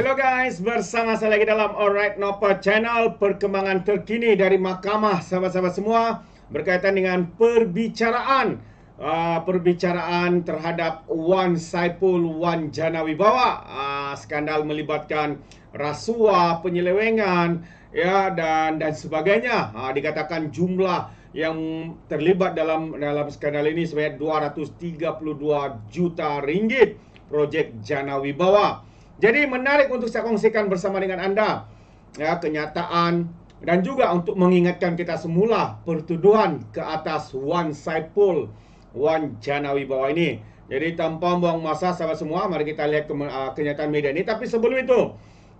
Hello guys, bersama saya lagi dalam Alright Nopa Channel Perkembangan terkini dari mahkamah sahabat-sahabat semua Berkaitan dengan perbicaraan uh, Perbicaraan terhadap Wan Saipul Wan Janawi Wibawa uh, ah, Skandal melibatkan rasuah, penyelewengan ya dan dan sebagainya uh, Dikatakan jumlah yang terlibat dalam dalam skandal ini sebanyak 232 juta ringgit Projek Janawi Wibawa Jadi menarik untuk saya kongsikan bersama dengan Anda ya kenyataan dan juga untuk mengingatkan kita semula pertuduhan ke atas Wan Saipul Wan Janawi bawah ini. Jadi tanpa buang masa sahabat semua mari kita lihat ke, uh, ah, kenyataan media ini tapi sebelum itu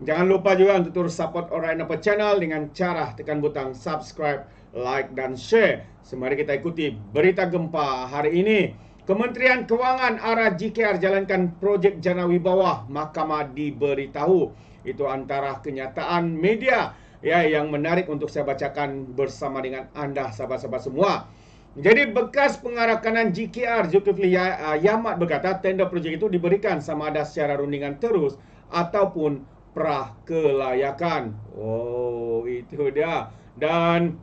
jangan lupa juga untuk terus support Orion Apa channel dengan cara tekan butang subscribe, like dan share. Semari kita ikuti berita gempa hari ini. Kementerian Kewangan arah JKR jalankan projek jana wibawa mahkamah diberitahu. Itu antara kenyataan media ya yang menarik untuk saya bacakan bersama dengan anda sahabat-sahabat semua. Jadi bekas pengarah kanan JKR Zulkifli ya, ah, Yamat berkata tender projek itu diberikan sama ada secara rundingan terus ataupun perah kelayakan. Oh itu dia. Dan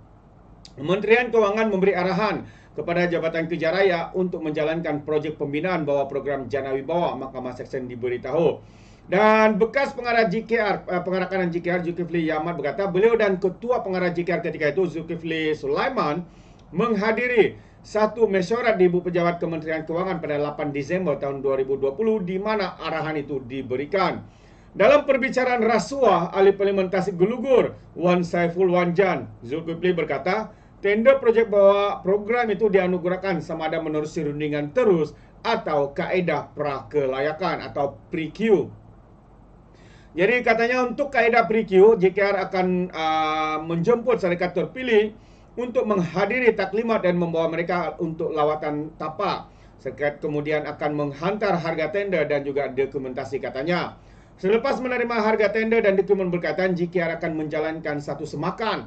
Kementerian Kewangan memberi arahan kepada Jabatan Kerja Raya untuk menjalankan projek pembinaan bawah program Jana Wibawa Mahkamah Seksyen diberitahu. Dan bekas pengarah JKR, eh, pengarah kanan JKR Zulkifli Yamat berkata beliau dan ketua pengarah JKR ketika itu Zulkifli Sulaiman menghadiri satu mesyuarat di Ibu Pejabat Kementerian Kewangan pada 8 Disember tahun 2020 di mana arahan itu diberikan. Dalam perbicaraan rasuah ahli parlimen Tasik Gelugur, Wan Saiful Wanjan, Zulkifli berkata, tender projek bahawa program itu dianugerahkan sama ada menurut rundingan terus atau kaedah prakelayakan atau pre-Q. Jadi katanya untuk kaedah pre-Q, JKR akan uh, menjemput syarikat terpilih untuk menghadiri taklimat dan membawa mereka untuk lawatan tapak. Syarikat kemudian akan menghantar harga tender dan juga dokumentasi katanya. Selepas menerima harga tender dan dokumen berkaitan, JKR akan menjalankan satu semakan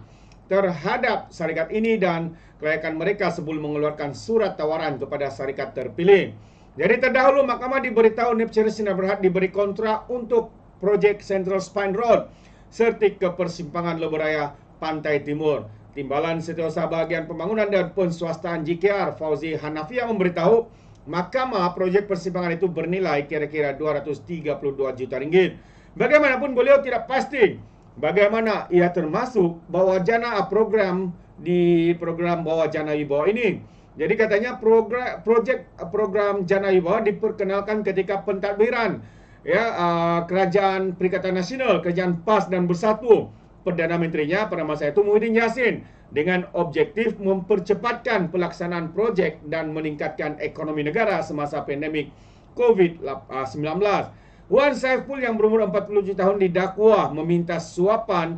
terhadap syarikat ini dan kelayakan mereka sebelum mengeluarkan surat tawaran kepada syarikat terpilih. Jadi terdahulu mahkamah diberitahu Neptunus Sinar Berhad diberi kontrak untuk projek Central Spine Road serta ke persimpangan Leberaya Pantai Timur. Timbalan Setiausaha Bahagian Pembangunan dan Penswastaan JKR Fauzi Hanafia memberitahu mahkamah projek persimpangan itu bernilai kira-kira 232 juta ringgit. Bagaimanapun beliau tidak pasti bagaimana ia termasuk bawah jana program di program bawah jana wibawa ini. Jadi katanya program projek eh, program jana wibawa diperkenalkan ketika pentadbiran ya eh, kerajaan perikatan nasional kerajaan PAS dan Bersatu Perdana Menterinya pada masa itu Muhyiddin Yassin dengan objektif mempercepatkan pelaksanaan projek dan meningkatkan ekonomi negara semasa pandemik COVID-19. Eh, Wan Saiful yang berumur 47 tahun didakwa meminta suapan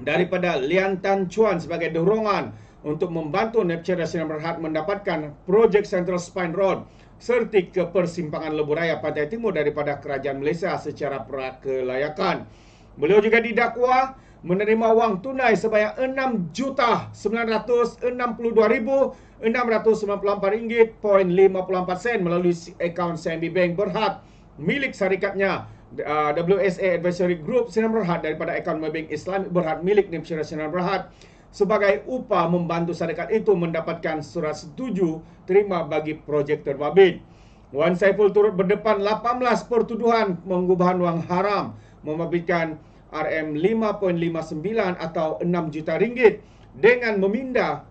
daripada Lian Tan Chuan sebagai dorongan untuk membantu dan Rasina Berhad mendapatkan projek Central Spine Road serta ke persimpangan Lebuh Raya Pantai Timur daripada Kerajaan Malaysia secara prakelayakan. Beliau juga didakwa menerima wang tunai sebanyak rm sen melalui akaun CMB Bank Berhad milik syarikatnya uh, WSA Advisory Group Sinar Berhad daripada akaun Mabing Islamic Berhad milik Nipsyarah Sinar Berhad sebagai upah membantu syarikat itu mendapatkan surat setuju terima bagi projek terbabit. Wan Saiful turut berdepan 18 pertuduhan mengubahan wang haram membabitkan RM5.59 atau 6 juta ringgit dengan memindah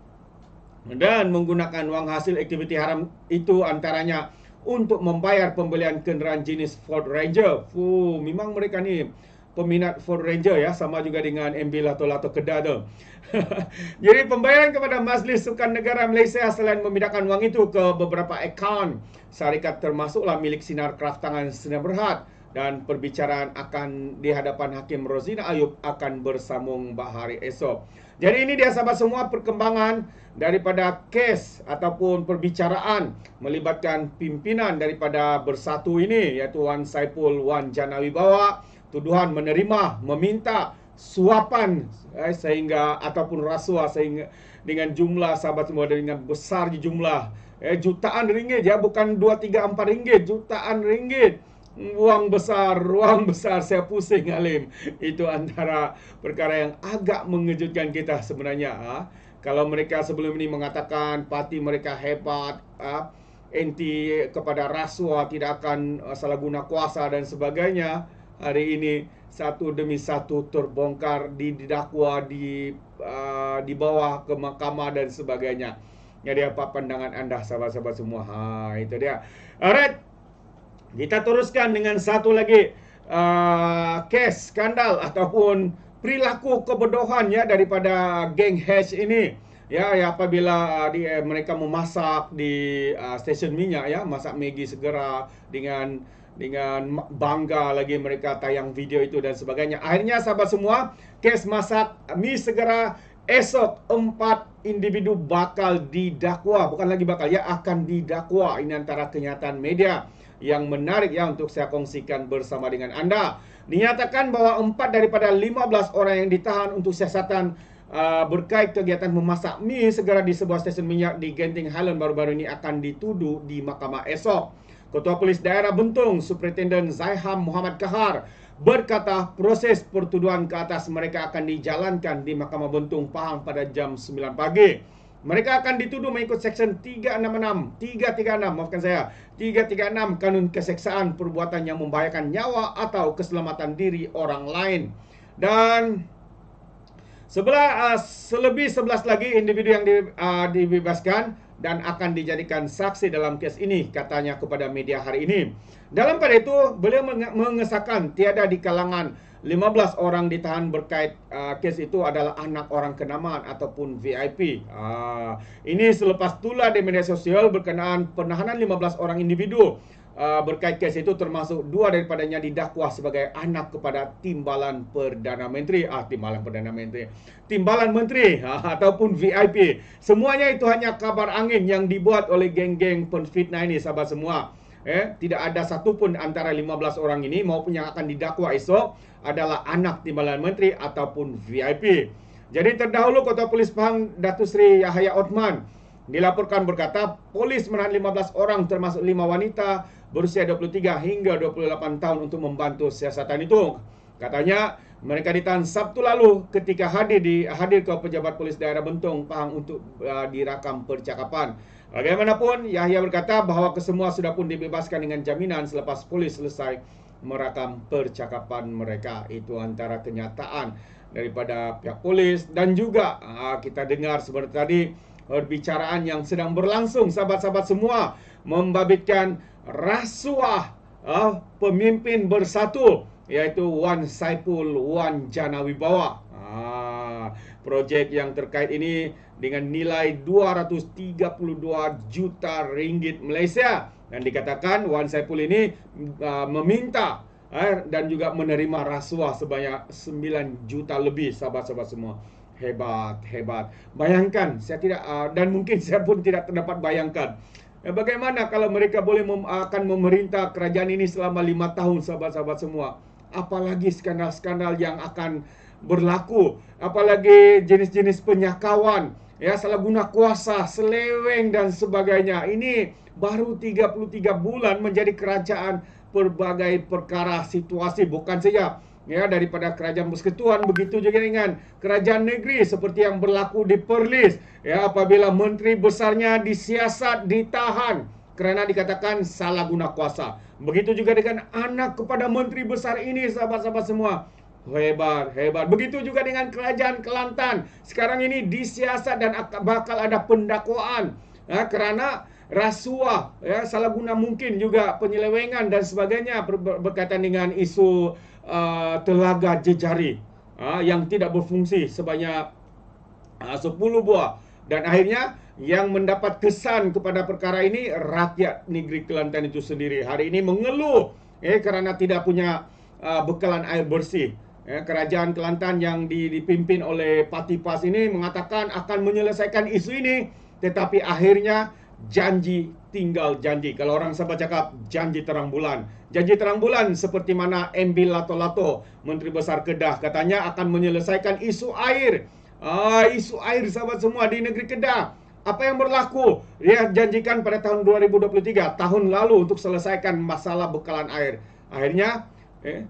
dan menggunakan wang hasil aktiviti haram itu antaranya untuk membayar pembelian kenderaan jenis Ford Ranger. Fuh, memang mereka ni peminat Ford Ranger ya sama juga dengan MB Lato Lato Kedah tu. Jadi pembayaran kepada Majlis Sukan Negara Malaysia selain memindahkan wang itu ke beberapa akaun syarikat termasuklah milik Sinar Kraftangan Sdn Bhd dan perbicaraan akan di hadapan Hakim Rozina Ayub akan bersambung bahari esok. Jadi ini dia sahabat semua perkembangan daripada kes ataupun perbicaraan melibatkan pimpinan daripada bersatu ini iaitu Wan Saipul Wan Janawi Bawa tuduhan menerima meminta suapan eh, sehingga ataupun rasuah sehingga dengan jumlah sahabat semua dengan besar jumlah eh, jutaan ringgit ya bukan 2 3 4 ringgit jutaan ringgit Wang besar, wang besar saya pusing Alim. Itu antara perkara yang agak mengejutkan kita sebenarnya. Ah. Kalau mereka sebelum ini mengatakan parti mereka hebat, ah, anti kepada rasuah, tidak akan ah, salah guna kuasa dan sebagainya. Hari ini satu demi satu terbongkar, didakwa, di, dibawa ke mahkamah dan sebagainya. Jadi apa pandangan anda sahabat-sahabat semua? Ha, itu dia. Alright. Kita teruskan dengan satu lagi uh, kes skandal ataupun perilaku kebodohan ya daripada geng Hash ini. Ya, ya apabila uh, di, eh, mereka memasak di uh, stesen minyak ya, masak Maggi segera dengan dengan bangga lagi mereka tayang video itu dan sebagainya. Akhirnya sahabat semua, kes masak mie segera esok empat individu bakal didakwa. Bukan lagi bakal ya, akan didakwa. Ini antara kenyataan media yang menarik ya untuk saya kongsikan bersama dengan anda. Dinyatakan bahwa empat daripada lima belas orang yang ditahan untuk siasatan uh, berkait kegiatan memasak mie segera di sebuah stesen minyak di Genting Highland baru-baru ini akan dituduh di mahkamah esok. Ketua Polis Daerah Bentong, Superintenden Zaiham Muhammad Kahar berkata proses pertuduhan ke atas mereka akan dijalankan di Mahkamah Bentong Pahang pada jam 9 pagi. Mereka akan dituduh mengikut Seksyen 366, 336 maafkan saya, 336 Kanun Keseksaan Perbuatan yang membahayakan nyawa atau keselamatan diri orang lain. Dan sebelah uh, selebih 11 lagi individu yang di, uh, dibebaskan dan akan dijadikan saksi dalam kes ini katanya kepada media hari ini. Dalam pada itu beliau mengesahkan tiada di kalangan 15 orang ditahan berkait uh, kes itu adalah anak orang kenamaan ataupun VIP. Uh, ah, ini selepas tula di media sosial berkenaan penahanan 15 orang individu uh, berkait kes itu termasuk dua daripadanya didakwa sebagai anak kepada timbalan Perdana Menteri. Ah, timbalan Perdana Menteri. Timbalan Menteri uh, ataupun VIP. Semuanya itu hanya kabar angin yang dibuat oleh geng-geng penfitnah ini sahabat semua eh, tidak ada satu pun antara 15 orang ini maupun yang akan didakwa esok adalah anak timbalan menteri ataupun VIP. Jadi terdahulu Kota Polis Pahang Datu Sri Yahya Othman dilaporkan berkata polis menahan 15 orang termasuk 5 wanita berusia 23 hingga 28 tahun untuk membantu siasatan itu. Katanya mereka ditahan Sabtu lalu ketika hadir di hadir ke pejabat polis daerah Bentong Pahang untuk uh, dirakam percakapan. Bagaimanapun Yahya berkata bahawa kesemua sudah pun dibebaskan dengan jaminan selepas polis selesai merakam percakapan mereka. Itu antara kenyataan daripada pihak polis dan juga uh, kita dengar seperti tadi perbicaraan yang sedang berlangsung sahabat-sahabat semua membabitkan rasuah uh, pemimpin bersatu iaitu Wan Saipul Wan Jana Wibawa. Ha, projek yang terkait ini dengan nilai 232 juta ringgit Malaysia dan dikatakan Wan Saipul ini uh, meminta eh, dan juga menerima rasuah sebanyak 9 juta lebih sahabat-sahabat semua. Hebat, hebat. Bayangkan, saya tidak uh, dan mungkin saya pun tidak terdapat bayangkan. Eh, bagaimana kalau mereka boleh mem- akan memerintah kerajaan ini selama lima tahun sahabat-sahabat semua? apalagi skandal-skandal yang akan berlaku, apalagi jenis-jenis penyakawan, ya salah guna kuasa, seleweng dan sebagainya. Ini baru 33 bulan menjadi kerajaan berbagai perkara situasi bukan saja ya daripada kerajaan persekutuan begitu juga dengan kerajaan negeri seperti yang berlaku di Perlis ya apabila menteri besarnya disiasat ditahan kerana dikatakan salah guna kuasa Begitu juga dengan anak kepada menteri besar ini sahabat-sahabat semua. Hebat, hebat. Begitu juga dengan kerajaan Kelantan. Sekarang ini disiasat dan bakal ada pendakwaan. Ya, kerana rasuah, ya, salah guna mungkin juga penyelewengan dan sebagainya ber berkaitan dengan isu uh, telaga jejari uh, yang tidak berfungsi sebanyak ha, uh, 10 buah. Dan akhirnya yang mendapat kesan kepada perkara ini rakyat negeri Kelantan itu sendiri. Hari ini mengeluh eh karena tidak punya uh, bekalan air bersih. Eh, kerajaan Kelantan yang dipimpin oleh Patipas ini mengatakan akan menyelesaikan isu ini, tetapi akhirnya janji tinggal janji. Kalau orang Sabah cakap janji terang bulan. Janji terang bulan seperti mana MB Lato-Lato, Menteri Besar Kedah katanya akan menyelesaikan isu air uh, isu air sahabat semua di negeri Kedah. Apa yang berlaku? Dia janjikan pada tahun 2023, tahun lalu untuk selesaikan masalah bekalan air. Akhirnya, eh,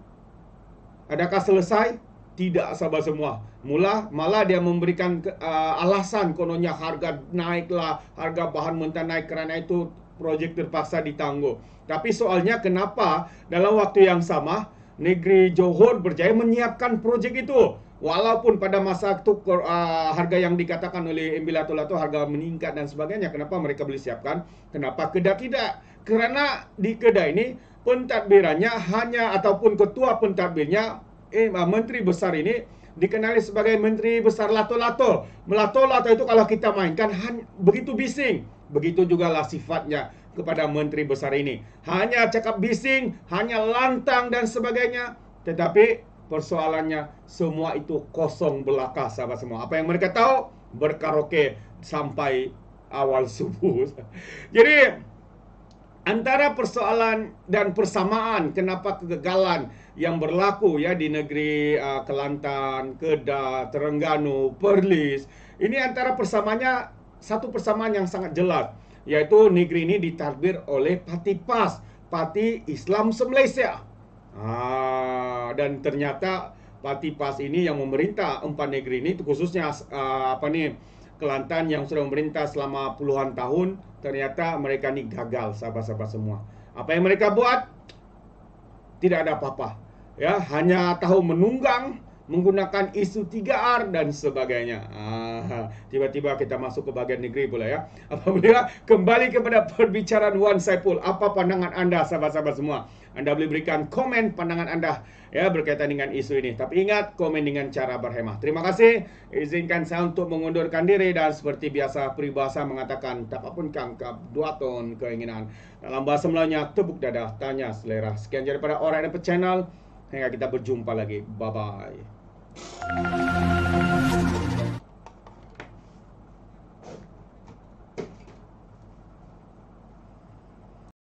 adakah selesai? Tidak sahabat semua. Mula malah dia memberikan uh, alasan kononnya harga naiklah, harga bahan mentah naik kerana itu projek terpaksa ditangguh. Tapi soalnya kenapa dalam waktu yang sama negeri Johor berjaya menyiapkan projek itu? walaupun pada masa itu uh, ah, harga yang dikatakan oleh Embilatullah itu harga meningkat dan sebagainya kenapa mereka boleh siapkan kenapa kedai tidak kerana di kedai ini pentadbirannya hanya ataupun ketua pentadbirnya eh, uh, menteri besar ini dikenali sebagai menteri besar lato-lato melato-lato itu kalau kita mainkan han, begitu bising begitu juga lah sifatnya kepada menteri besar ini hanya cakap bising hanya lantang dan sebagainya tetapi persoalannya semua itu kosong belaka sahabat semua. Apa yang mereka tahu? Berkaraoke sampai awal subuh. Jadi antara persoalan dan persamaan kenapa kegagalan yang berlaku ya di negeri uh, Kelantan, Kedah, Terengganu, Perlis. Ini antara persamaannya satu persamaan yang sangat jelas yaitu negeri ini ditakdir oleh Patipas Pati Islam Semalaysia. Ah, dan ternyata Pati Pas ini yang memerintah empat negeri ini khususnya ah, apa nih Kelantan yang sudah memerintah selama puluhan tahun ternyata mereka ini gagal sahabat-sahabat semua. Apa yang mereka buat? Tidak ada apa-apa. Ya, hanya tahu menunggang menggunakan isu 3R dan sebagainya. Ah, tiba-tiba kita masuk ke bahagian negeri pula ya. Apabila kembali kepada perbicaraan Wan Saiful, apa pandangan anda sahabat-sahabat semua? Anda boleh berikan komen pandangan anda ya berkaitan dengan isu ini. Tapi ingat komen dengan cara berhemah. Terima kasih. Izinkan saya untuk mengundurkan diri dan seperti biasa peribahasa mengatakan tak apapun kangkap dua ton keinginan. Dalam bahasa Melayunya tebuk dada tanya selera. Sekian daripada orang yang channel. Hingga kita berjumpa lagi. Bye-bye. you